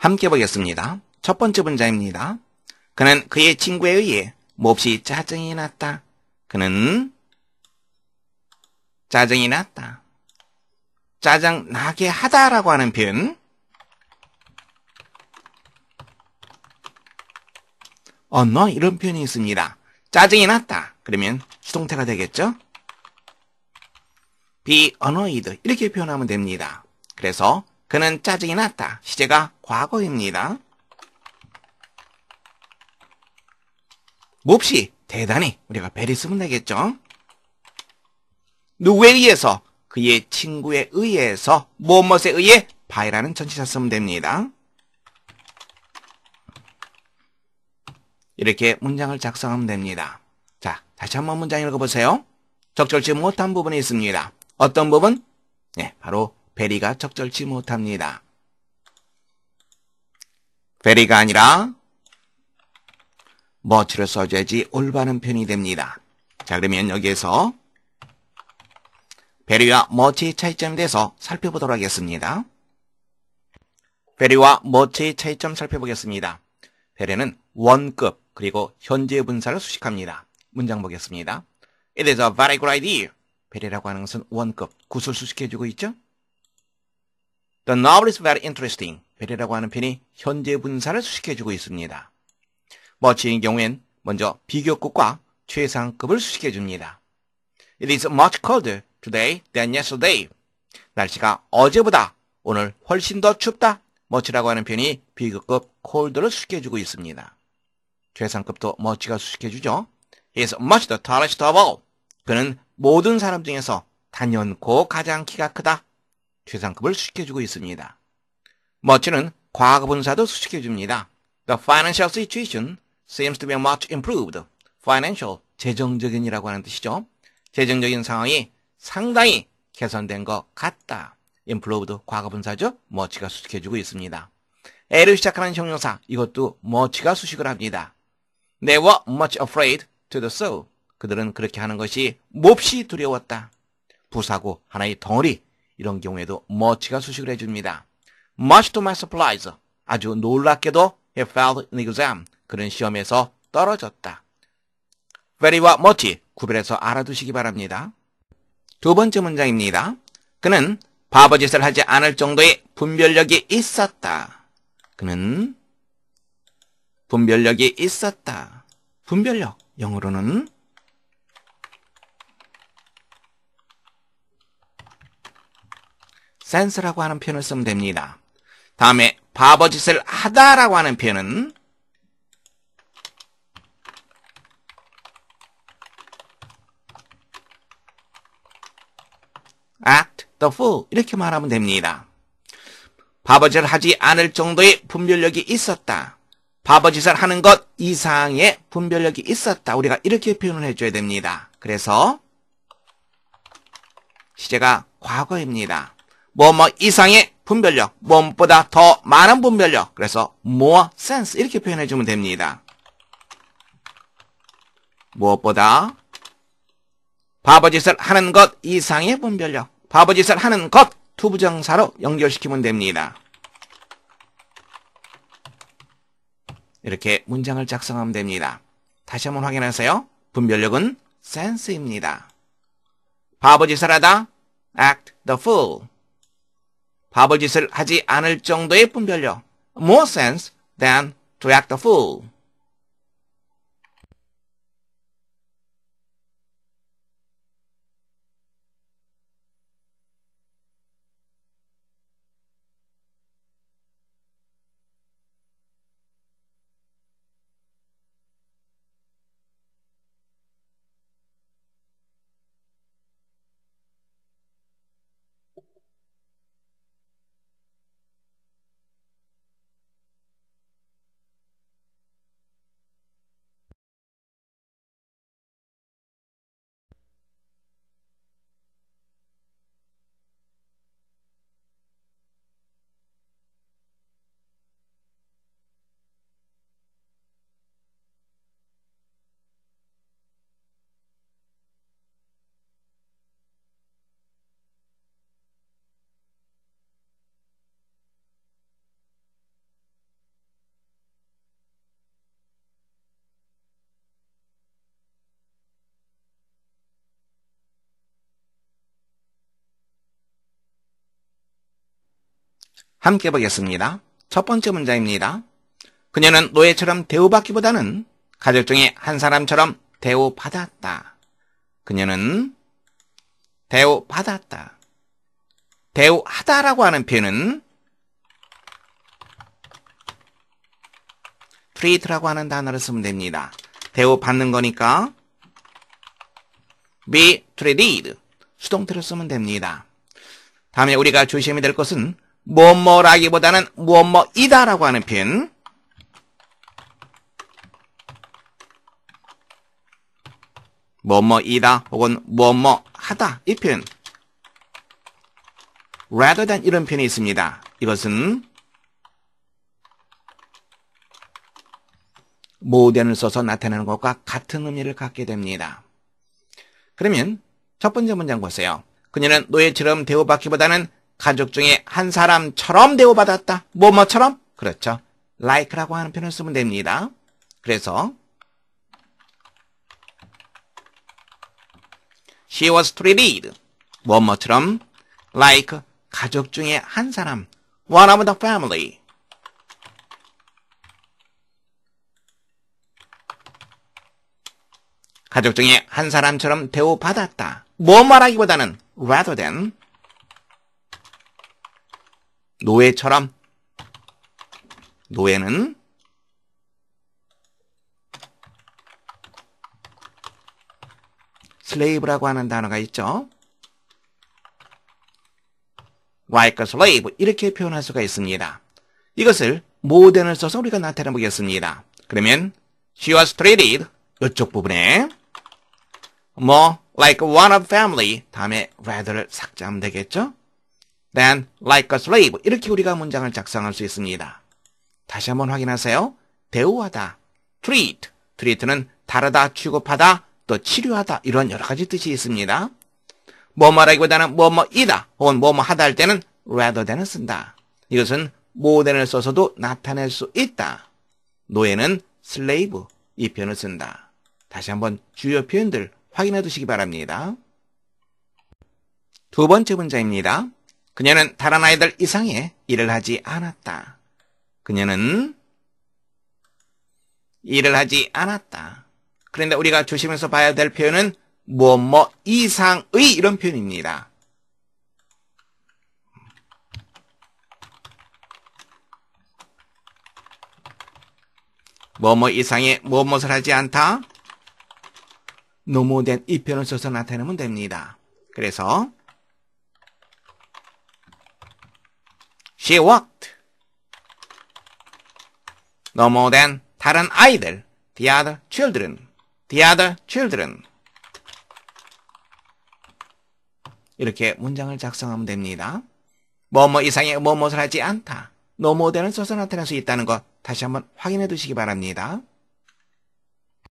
함께 보겠습니다. 첫 번째 문장입니다. 그는 그의 친구에 의해 몹시 짜증이 났다. 그는 짜증이 났다. 짜증 나게 하다라고 하는 표현. 언 어, 이런 표현이 있습니다. 짜증이 났다. 그러면 수동태가 되겠죠? be annoyed 이렇게 표현하면 됩니다. 그래서 그는 짜증이 났다. 시제가 과거입니다. 몹시 대단히 우리가 배리 쓰면 되겠죠. 누구에 의해서 그의 친구에 의해서 무엇에 의해 바이라는 전치사 쓰면 됩니다. 이렇게 문장을 작성하면 됩니다. 자, 다시 한번 문장 읽어보세요. 적절치 못한 부분이 있습니다. 어떤 부분? 네, 바로 베리가 적절치 못합니다. 베리가 아니라 머치를 써줘야지 올바른 편이 됩니다. 자 그러면 여기에서 베리와 머치의 차이점에 대해서 살펴보도록 하겠습니다. 베리와 머치의 차이점 살펴보겠습니다. 베리는 원급 그리고 현재 분사를 수식합니다. 문장 보겠습니다. It is a very good idea. 베리라고 하는 것은 원급, 구슬 수식해주고 있죠? The novel is very interesting. 베리라고 하는 편이 현재 분사를 수식해주고 있습니다. 머치인 경우엔 먼저 비교급과 최상급을 수식해줍니다. It is much colder today than yesterday. 날씨가 어제보다 오늘 훨씬 더 춥다. 머치라고 하는 편이 비교급 cold를 수식해주고 있습니다. 최상급도 머치가 수식해주죠. He is much the tallest of all. 그는 모든 사람 중에서 단연코 가장 키가 크다. 최상급을 수식해주고 있습니다. 머치는 과거 분사도 수식해줍니다. The financial situation seems to be much improved. Financial, 재정적인이라고 하는 뜻이죠. 재정적인 상황이 상당히 개선된 것 같다. improved, 과거 분사죠. 머치가 수식해주고 있습니다. a 를 시작하는 형용사, 이것도 머치가 수식을 합니다. They were much afraid to the soul. 그들은 그렇게 하는 것이 몹시 두려웠다. 부사고 하나의 덩어리, 이런 경우에도 much가 수식을 해줍니다. Much to my surprise. 아주 놀랍게도 he failed in exam. 그런 시험에서 떨어졌다. very와 much 구별해서 알아두시기 바랍니다. 두 번째 문장입니다. 그는 바보짓을 하지 않을 정도의 분별력이 있었다. 그는 분별력이 있었다. 분별력 영어로는 센스라고 하는 표현을 쓰면 됩니다. 다음에 바보짓을 하다라고 하는 표현은 act the fool 이렇게 말하면 됩니다. 바보짓을 하지 않을 정도의 분별력이 있었다. 바보짓을 하는 것 이상의 분별력이 있었다. 우리가 이렇게 표현을 해줘야 됩니다. 그래서 시제가 과거입니다. 뭐뭐 뭐, 이상의 분별력, 무엇보다 더 많은 분별력. 그래서 more sense 이렇게 표현해 주면 됩니다. 무엇보다 바보짓을 하는 것 이상의 분별력, 바보짓을 하는 것 투부정사로 연결시키면 됩니다. 이렇게 문장을 작성하면 됩니다. 다시 한번 확인하세요. 분별력은 sense입니다. 바보짓을 하다, act the fool. 바보짓을 하지 않을 정도의 분별력. More sense than to act a fool. 함께 보겠습니다. 첫 번째 문장입니다. 그녀는 노예처럼 대우받기보다는 가족 중에 한 사람처럼 대우받았다. 그녀는 대우받았다. 대우하다라고 하는 표현은 treat라고 하는 단어를 쓰면 됩니다. 대우받는 거니까 be treated 수동태로 쓰면 됩니다. 다음에 우리가 조심해야 될 것은 뭐뭐라기보다는 뭐뭐이다라고 하는 표 뭐뭐이다 혹은 뭐뭐하다 이 표현. rather than 이런 표이 있습니다. 이것은 모덴을 써서 나타내는 것과 같은 의미를 갖게 됩니다. 그러면 첫 번째 문장 보세요. 그녀는 노예처럼 대우받기보다는 가족 중에 한 사람처럼 대우받았다. 뭐뭐처럼? 그렇죠. like라고 하는 표현을 쓰면 됩니다. 그래서 she was treated 뭐뭐처럼 like 가족 중에 한 사람 one of the family 가족 중에 한 사람처럼 대우받았다. 뭐 말하기보다는 rather than 노예처럼 노예는 슬레이브라고 하는 단어가 있죠. like a slave 이렇게 표현할 수가 있습니다. 이것을 모 d 을 써서 우리가 나타내 보겠습니다. 그러면 she was treated 이쪽 부분에 뭐 like one of family 다음에 rather를 삭제하면 되겠죠? Then, like a slave. 이렇게 우리가 문장을 작성할 수 있습니다. 다시 한번 확인하세요. 대우하다. treat. treat는 다르다, 취급하다, 또 치료하다 이런 여러 가지 뜻이 있습니다. 뭐뭐라기보다는 뭐뭐이다 혹은 뭐뭐하다 할 때는 rather than을 쓴다. 이것은 more t h a n 을 써서도 나타낼 수 있다. 노예는 slave 이 표현을 쓴다. 다시 한번 주요 표현들 확인해 두시기 바랍니다. 두 번째 문장입니다. 그녀는 다른 아이들 이상의 일을 하지 않았다. 그녀는 일을 하지 않았다. 그런데 우리가 조심해서 봐야 될 표현은 뭐뭐 뭐 이상의 이런 표현입니다. 뭐뭐 뭐 이상의 뭐뭐을 하지 않다. 노모된 이 표현을 써서 나타내면 됩니다. 그래서 She walked. No more than 다른 아이들. The other children. The other children. 이렇게 문장을 작성하면 됩니다. 뭐뭐 뭐 이상의 뭐뭐를 하지 않다. 노모델은 써서 나타낼 수 있다는 것 다시 한번 확인해 두시기 바랍니다.